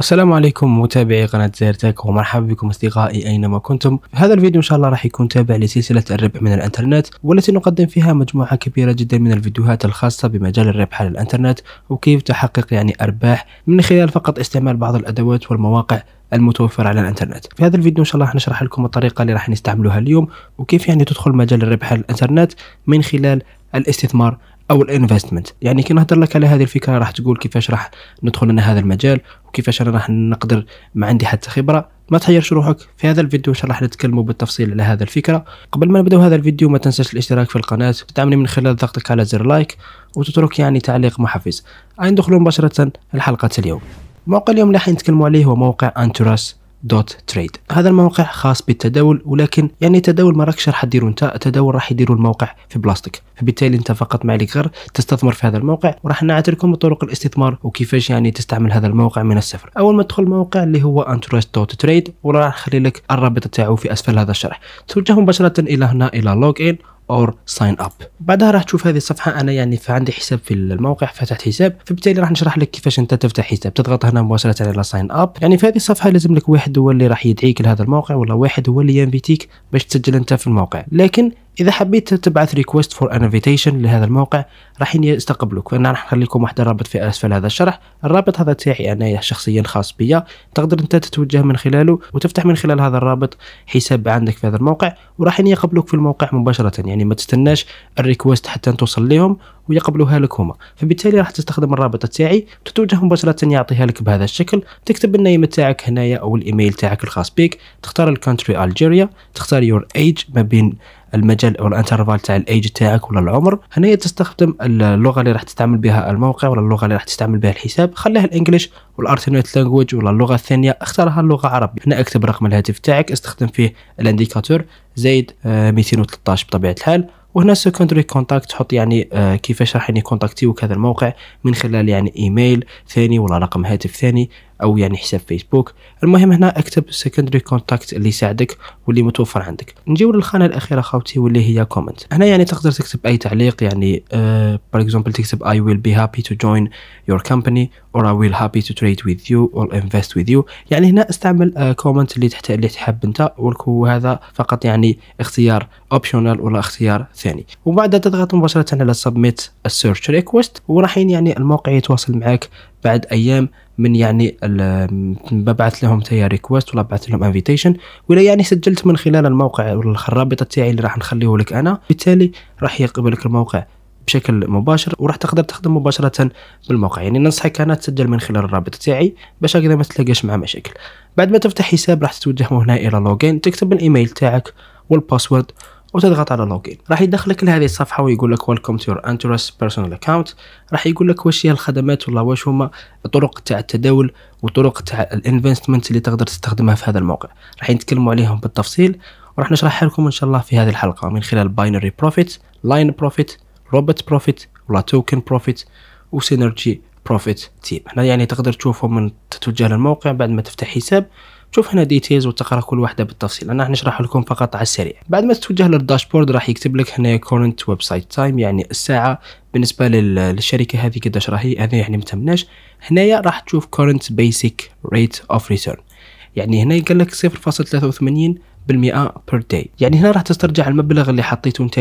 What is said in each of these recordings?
السلام عليكم متابعي قناة زيرتك ومرحبا بكم أصدقائي أينما كنتم هذا الفيديو إن شاء الله راح يكون تابع لسلسلة الربح من الإنترنت والتي نقدم فيها مجموعة كبيرة جدا من الفيديوهات الخاصة بمجال الربح على الإنترنت وكيف تحقق يعني أرباح من خلال فقط استعمال بعض الأدوات والمواقع المتوفرة على الانترنت في هذا الفيديو ان شاء الله راح نشرح لكم الطريقه اللي راح نستعملوها اليوم وكيف يعني تدخل مجال الربح على الانترنت من خلال الاستثمار او الانفستمنت يعني كي نهضر لك على هذه الفكره راح تقول كيفاش راح ندخل انا هذا المجال وكيفاش انا راح نقدر ما عندي حتى خبره ما تحيرش روحك في هذا الفيديو راح نتكلموا بالتفصيل على هذا الفكره قبل ما نبداو هذا الفيديو ما تنساش الاشتراك في القناه تدعمني من خلال ضغطك على زر لايك وتترك يعني تعليق محفز ندخلوا مباشره لحلقه اليوم موقع اليوم اللي راح نتكلموا عليه هو موقع انتراس دوت تريد هذا الموقع خاص بالتداول ولكن يعني تداول ما راكش راح ديرو انت التداول راح يديروا الموقع في بلاصتك فبالتالي انت فقط ما عليك غير تستثمر في هذا الموقع وراح نعطيكم طرق الاستثمار وكيفاش يعني تستعمل هذا الموقع من الصفر اول ما تدخل الموقع اللي هو انترست دوت تريد وراح نخلي لك الرابط تاعو في اسفل هذا الشرح توجه مباشره الى هنا الى لوج ان اور ساين اب بعدها راح تشوف هذه الصفحه انا يعني فعندي حساب في الموقع فتحت حساب فبالتالي راح نشرح لك كيفاش انت تفتح حساب تضغط هنا مباشره على ساين اب يعني في هذه الصفحه لازم لك واحد هو اللي راح يدعيك لهذا الموقع ولا واحد هو اللي ينفيتيك باش تسجل انت في الموقع لكن اذا حبيت تبعث ريكويست فور انفيتيشن لهذا الموقع راح يستقبلوك فانا راح نخلي لكم واحد الرابط في اسفل هذا الشرح الرابط هذا تاعي انايا شخصيا خاص بيا تقدر انت تتوجه من خلاله وتفتح من خلال هذا الرابط حساب عندك في هذا الموقع وراح يقبلوك في الموقع مباشره يعني ما تستناش الريكويست حتى توصل لهم ويقبلوها لك هما فبالتالي راح تستخدم الرابط تاعي وتتوجه مباشره يعطيها لك بهذا الشكل تكتب النيم تاعك هنايا او الايميل تاعك الخاص بك تختار الكونتري الجيريا تختار يور ايج ما بين المجال او الانترفال تاع الايج تاعك ولا العمر هنا تستخدم اللغه اللي راح تستعمل بها الموقع ولا اللغه اللي راح تستعمل بها الحساب خليها الانجليش والارتينيت لانجويج ولا اللغه الثانيه اختارها اللغه العربيه هنا اكتب رقم الهاتف تاعك استخدم فيه الانديكاتور زايد 213 آه، بطبيعه الحال وهنا سكندري كونتاكت تحط يعني آه، كيفاش راح يعني هذا الموقع من خلال يعني ايميل ثاني ولا رقم هاتف ثاني او يعني حساب فيسبوك المهم هنا اكتب السكندري كونتاكت اللي يساعدك واللي متوفر عندك نجيو للخانه الاخيره خاوتي واللي هي كومنت هنا يعني تقدر تكتب اي تعليق يعني بار آه، اكزومبل تكتب I will be happy to join your company اور I will happy to trade with you or invest with you يعني هنا استعمل كومنت آه، uh, اللي تحت اللي تحب انت وهذا فقط يعني اختيار اوبشنال ولا اختيار ثاني وبعدها تضغط مباشره على سبميت السيرش ريكويست وراحين يعني الموقع يتواصل معك بعد ايام من يعني ببعث لهم تيا ريكوست ولا ببعث لهم انفيتيشن ولا يعني سجلت من خلال الموقع الرابطه تاعي اللي راح نخليه لك انا بالتالي راح يقبلك الموقع بشكل مباشر وراح تقدر تخدم مباشره بالموقع يعني ننصحك انا تسجل من خلال الرابط تاعي باش هكذا ما تتلاقاش مع مشاكل بعد ما تفتح حساب راح تتوجه هنا الى لوجين تكتب الايميل تاعك والباسورد وتضغط على لوغين راح يدخلك لهذه الصفحه ويقول لك ويلكم تو يور انترس بيرسونال اكونت راح يقول لك واش هي الخدمات ولا واش هما الطرق تاع التداول وطرق تاع الانفستمنت اللي تقدر تستخدمها في هذا الموقع راح نتكلموا عليهم بالتفصيل وراح نشرحها لكم ان شاء الله في هذه الحلقه من خلال باينري بروفيت لاين بروفيت روبوت بروفيت ولا توكن بروفيت وسينرجي بروفيت تيم هنا يعني تقدر تشوفهم من تتوجه للموقع بعد ما تفتح حساب شوف هنا ديتيلز وتقرا كل واحده بالتفصيل انا راح نشرح لكم فقط على السريع بعد ما تتوجه للداشبورد راح يكتب لك هنا كورنت ويب سايت تايم يعني الساعه بالنسبه للشركه هذه قداش راهي هذا يعني متمناش هنايا راح تشوف كورنت بيسك ريت اوف ريتيرن يعني هنا قال لك 0.83% بير داي يعني هنا راح تسترجع المبلغ اللي حطيته انت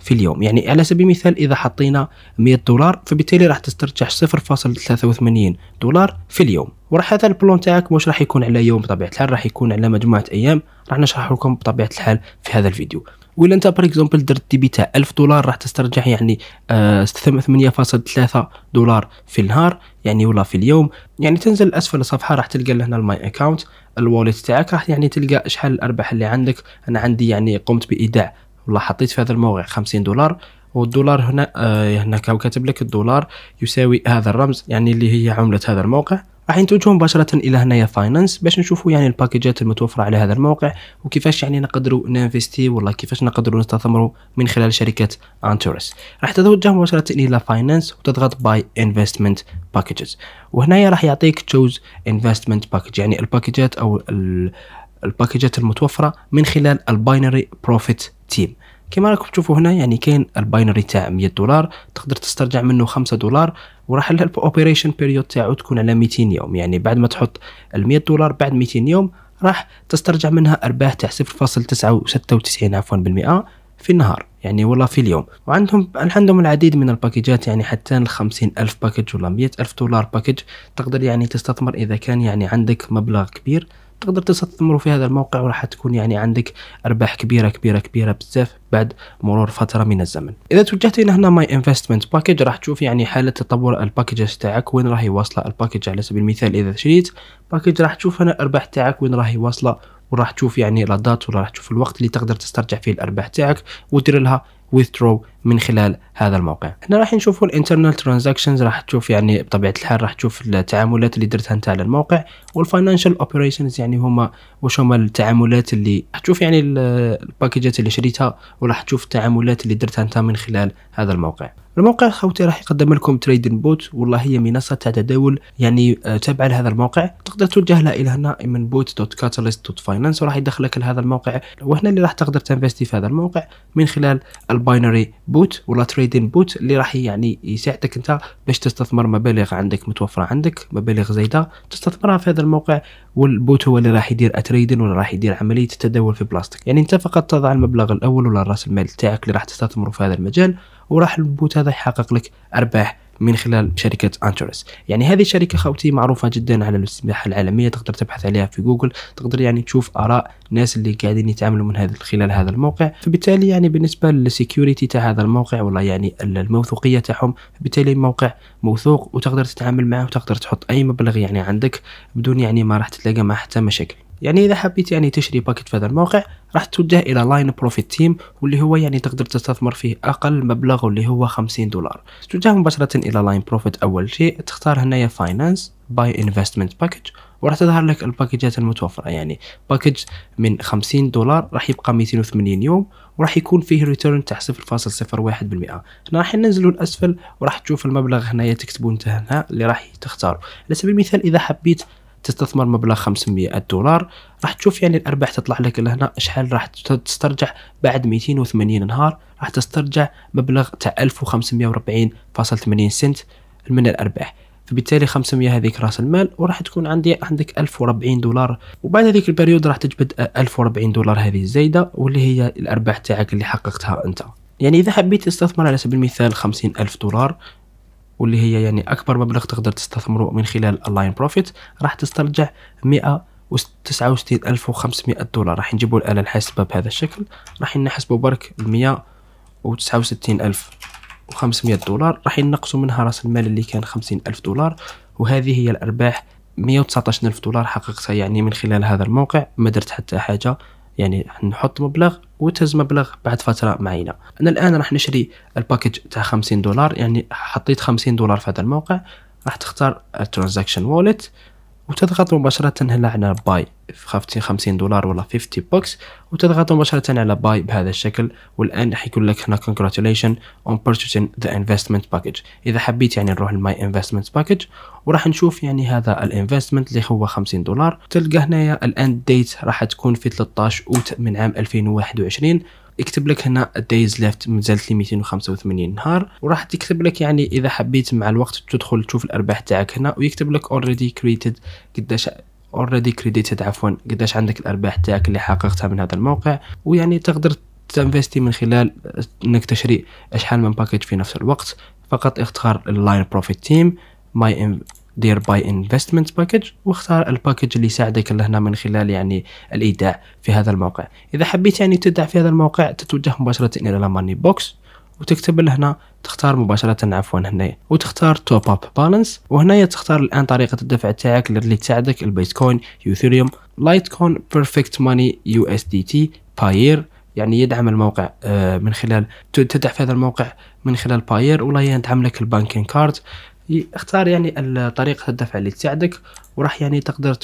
في اليوم يعني على سبيل المثال اذا حطينا 100 دولار فبالتالي راح تسترجع 0.83 دولار في اليوم وراح هذا البلون تاعك مش راح يكون على يوم بطبيعه الحال راح يكون على مجموعه ايام راح نشرح لكم بطبيعه الحال في هذا الفيديو ولا انت باغ اكزومبل درت بي تاع 1000 دولار راح تسترجع يعني 8.3 آه، دولار في النهار يعني ولا في اليوم يعني تنزل اسفل الصفحه راح تلقى لهنا الماي اكاونت الواليت تاعك راح يعني تلقى شحال الارباح اللي عندك انا عندي يعني قمت بايداع والله حطيت في هذا الموقع 50 دولار والدولار هنا آه، هنا كاتب لك الدولار يساوي هذا الرمز يعني اللي هي عمله هذا الموقع راح نتوجه مباشره الى هنايا فاينانس باش نشوفوا يعني الباكيجات المتوفره على هذا الموقع وكيفاش يعني نقدروا ننفستي ولا كيفاش نقدروا نستثمروا من خلال شركه انتورس راح تتوجه مباشره الى فاينانس وتضغط باي انفستمنت باكيجز وهنايا راح يعطيك تشوز انفستمنت باكيج يعني الباكيجات او الباكيجات المتوفره من خلال الباينري بروفيت تيم كما راكم تشوفوا هنا يعني كاين الباينري تاع 100 دولار تقدر تسترجع منه 5 دولار وراح الاوبريشن بيريود تاعو تكون على 200 يوم يعني بعد ما تحط ال 100 دولار بعد 200 يوم راح تسترجع منها ارباح تاع 0.96 عفوا بالمئه في النهار يعني ولا في اليوم وعندهم عندهم العديد من الباكيجات يعني حتى ل ألف باكج ولا مئة ألف دولار باكج تقدر يعني تستثمر إذا كان يعني عندك مبلغ كبير تقدر تستثمر في هذا الموقع وراح تكون يعني عندك ارباح كبيره كبيره كبيره بزاف بعد مرور فتره من الزمن اذا توجهت هنا ماي انفستمنت باكج راح تشوف يعني حاله تطور الباكيج تاعك وين راهي واصله الباكج على سبيل المثال اذا شريت باكج راح تشوف هنا الارباح تاعك وين راهي واصله وراح تشوف يعني لا دات ولا راح تشوف الوقت اللي تقدر تسترجع فيه الارباح تاعك ودير لها withdraw من خلال هذا الموقع هنا راح نشوفوا الانترنال ترانزاكشنز راح تشوف يعني بطبيعه الحال راح تشوف التعاملات اللي درتها انت على الموقع والفاينانشال اوبريشنز يعني هما واش هما التعاملات اللي راح تشوف يعني الباكجات اللي شريتها وراح تشوف التعاملات اللي درتها انت من خلال هذا الموقع الموقع خوتي راح يقدم لكم تريدن بوت والله هي منصه تاع تداول يعني آه، تابعه لهذا الموقع تقدر توجه لها الى هنا من بوت دوت كاتاليست دوت فاينانس وراح يدخلك لهذا الموقع وهنا اللي راح تقدر تنفستي في هذا الموقع من خلال الباينري بوت ولا تريدن بوت اللي راح يعني يساعدك انت باش تستثمر مبالغ عندك متوفره عندك مبالغ زايده تستثمرها في هذا الموقع والبوت هو اللي راح يدير اتريدن ولا راح يدير عمليه التداول في بلاستيك يعني انت فقط تضع المبلغ الاول ولا راس المال تاعك اللي راح تستثمره في هذا المجال وراح البوت هذا يحقق لك ارباح من خلال شركة أنتورس يعني هذه الشركة خوتي معروفة جدا على السباحة العالمية تقدر تبحث عليها في جوجل تقدر يعني تشوف آراء الناس اللي قاعدين يتعاملوا من هذا خلال هذا الموقع فبالتالي يعني بالنسبة للسكيورتي تاع هذا الموقع والله يعني الموثوقية تاعهم فبالتالي موقع موثوق وتقدر تتعامل معه وتقدر تحط أي مبلغ يعني عندك بدون يعني ما راح تتلاقى مع حتى مشاكل يعني اذا حبيت يعني تشتري باكيت في هذا الموقع راح توجه الى لاين بروفيت تيم واللي هو يعني تقدر تستثمر فيه اقل مبلغ واللي هو 50 دولار توجه مباشره الى لاين بروفيت اول شيء تختار هنايا فاينانس باي انفستمنت باكج وراح تظهر لك الباكجات المتوفره يعني باكج من 50 دولار راح يبقى 280 يوم وراح يكون فيه ريتيرن تاع 0.01% هنا راح ننزلوا لاسفل وراح تشوف المبلغ هنايا تكتبوا انت هنا اللي راح تختاره على سبيل المثال اذا حبيت تستثمر مبلغ 500 دولار راح تشوف يعني الارباح تطلع لك لهنا شحال راح تسترجع بعد 280 نهار راح تسترجع مبلغ تاع 1540.80 سنت من الارباح فبالتالي 500 هذيك راس المال وراح تكون عندي عندك 1040 دولار وبعد هذيك البريود راح تجبد 1040 دولار هذه الزايده واللي هي الارباح تاعك اللي حققتها انت يعني إذا حبيت تستثمر على سبيل المثال خمسين ألف دولار واللي هي يعني اكبر مبلغ تقدر تستثمره من خلال اللاين بروفيت راح تسترجع 169500 دولار راح نجيبوا الاله الحاسبه بهذا الشكل راح نحسبوا برك 169500 دولار راح نقصوا منها راس المال اللي كان 50000 دولار وهذه هي الارباح 119000 دولار حققتها يعني من خلال هذا الموقع ما درت حتى حاجه يعني نحط مبلغ وتهز مبلغ بعد فتره معينه انا الان راح نشري الباكج تاع 50 دولار يعني حطيت 50 دولار في هذا الموقع راح تختار الترانزاكشن والت وتضغط مباشرة هنا على باي في 50 دولار ولا 50 بوكس وتضغط مباشرة على باي بهذا الشكل والآن راح لك هنا congratulations on purchasing the investment package إذا حبيت يعني نروح لماي investment package وراح نشوف يعني هذا الانفستمنت اللي هو 50 دولار تلقى هنايا الآن ديت راح تكون في 13 أوت من عام 2021 يكتب لك هنا الدايز ليفت مازالت لي 285 نهار وراح تكتب لك يعني اذا حبيت مع الوقت تدخل تشوف الارباح تاعك هنا ويكتب لك اوريدي كريتد قداش اوريدي كريديتد عفوا قداش عندك الارباح تاعك اللي حققتها من هذا الموقع ويعني تقدر تنفستي من خلال انك تشري اشحال من باكيج في نفس الوقت فقط اختار اللاين بروفيت تيم ماي دير باي انفستمنت باكج واختار الباكج اللي يساعدك لهنا من خلال يعني الايداع في هذا الموقع اذا حبيت يعني تدع في هذا الموقع تتوجه مباشره الى ماني بوكس وتكتب لهنا تختار مباشرة عفوا هنا وتختار توب اب بالانس وهنا تختار الان طريقة الدفع تاعك اللي تساعدك البيتكوين يوثيريوم لايت كون بيرفكت ماني يو اس دي تي باير يعني يدعم الموقع آه، من خلال تدفع في هذا الموقع من خلال باير ولا يدعم لك البانكين كارد اختار يعني طريقه الدفع اللي تساعدك وراح يعني تقدر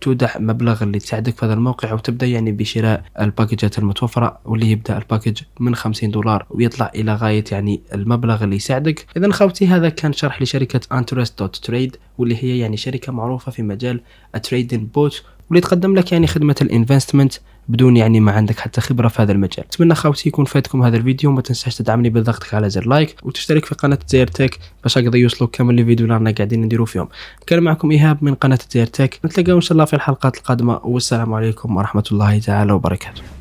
تودع مبلغ اللي تساعدك في هذا الموقع وتبدا يعني بشراء الباكجات المتوفره واللي يبدا الباكج من 50 دولار ويطلع الى غايه يعني المبلغ اللي يساعدك اذا خوتي هذا كان شرح لشركه انترست دوت تريد واللي هي يعني شركه معروفه في مجال التريدين بوت واللي تقدم لك يعني خدمه الانفستمنت بدون يعني ما عندك حتى خبره في هذا المجال اتمنى خاوتي يكون فاتكم هذا الفيديو ما تنساش تدعمني بالضغط على زر لايك وتشترك في قناه زير تك باش اقدر يوصلوك كامل لي فيديو اللي رانا قاعدين نديرو فيهم كان معكم ايهاب من قناه زير تك نتلاقاو ان شاء الله في الحلقات القادمه والسلام عليكم ورحمه الله تعالى وبركاته